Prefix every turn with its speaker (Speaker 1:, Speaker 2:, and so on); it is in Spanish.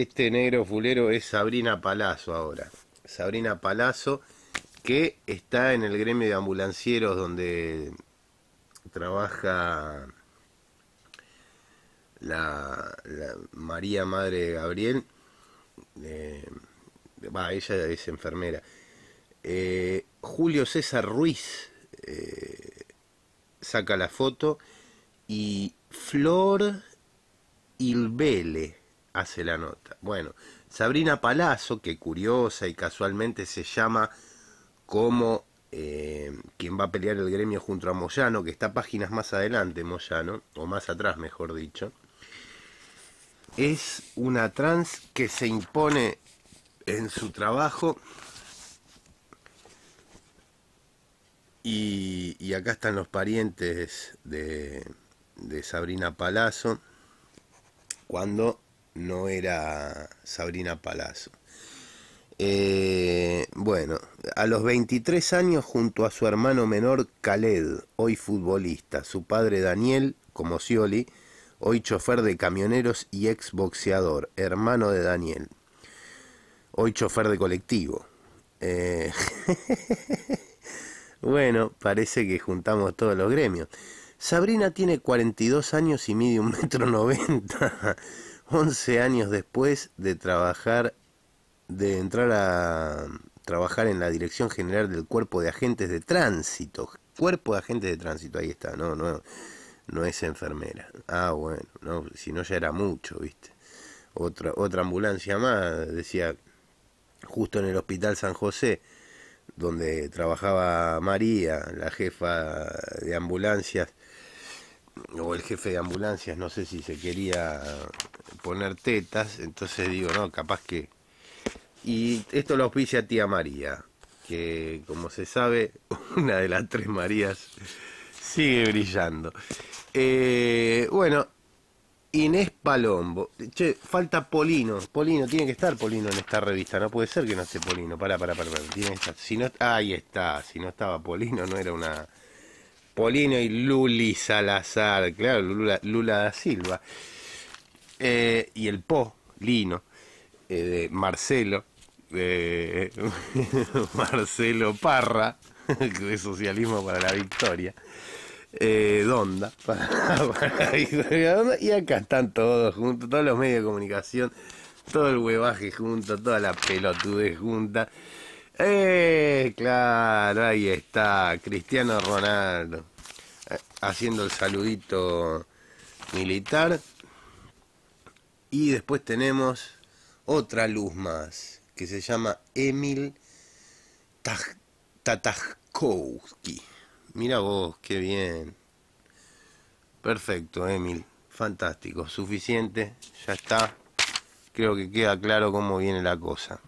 Speaker 1: Este negro fulero es Sabrina Palazzo ahora. Sabrina Palazzo, que está en el gremio de ambulancieros donde trabaja la, María Madre de Gabriel. Eh, va, ella es enfermera. Eh, Julio César Ruiz eh, saca la foto y Flor Ilbele hace la nota. Bueno, Sabrina Palazzo, que curiosa y casualmente se llama como eh, quien va a pelear el gremio junto a Moyano, que está páginas más adelante Moyano, o más atrás mejor dicho, es una trans que se impone en su trabajo y, acá están los parientes de, de Sabrina Palazzo cuando no era Sabrina Palazzo. Eh, bueno, a los 23 años junto a su hermano menor Khaled, hoy futbolista, su padre Daniel, como Scioli, hoy chofer de camioneros y ex boxeador, hermano de Daniel, hoy chofer de colectivo. Eh, bueno, parece que juntamos todos los gremios. Sabrina tiene 42 años y mide un metro noventa. 11 años después de trabajar, de entrar a trabajar en la Dirección General del Cuerpo de Agentes de Tránsito. Cuerpo de Agentes de Tránsito, ahí está, no, no, es enfermera. Ah, bueno, no, si no ya era mucho, ¿viste? Otra, otra ambulancia más, decía, justo en el Hospital San José, donde trabajaba María, la jefa de ambulancias, o el jefe de ambulancias, no sé si se quería poner tetas, entonces digo, no, capaz que... Y esto lo auspicia tía María, que como se sabe, una de las tres Marías sigue brillando. Eh, bueno, Inés Palombo. Che, falta Polino. Polino, tiene que estar Polino en esta revista. No puede ser que no esté Polino. para para para Tiene Si no, ahí está. Si no estaba Polino, no era una Polino y Luli Salazar, claro, Lula, da Silva. Eh, y el Po, Lino, eh, de Marcelo, eh, Marcelo Parra, de Socialismo para la Victoria. Donda, para, Y acá están todos juntos, todos los medios de comunicación, todo el huevaje junto, toda la pelotudez junta. ¡Eh! Claro, ahí está, Cristiano Ronaldo, eh, haciendo el saludito militar. Y después tenemos otra luz más, que se llama Emil Tatajkowski. Mira vos, qué bien. Perfecto, Emil. Fantástico, suficiente, ya está. Creo que queda claro cómo viene la cosa.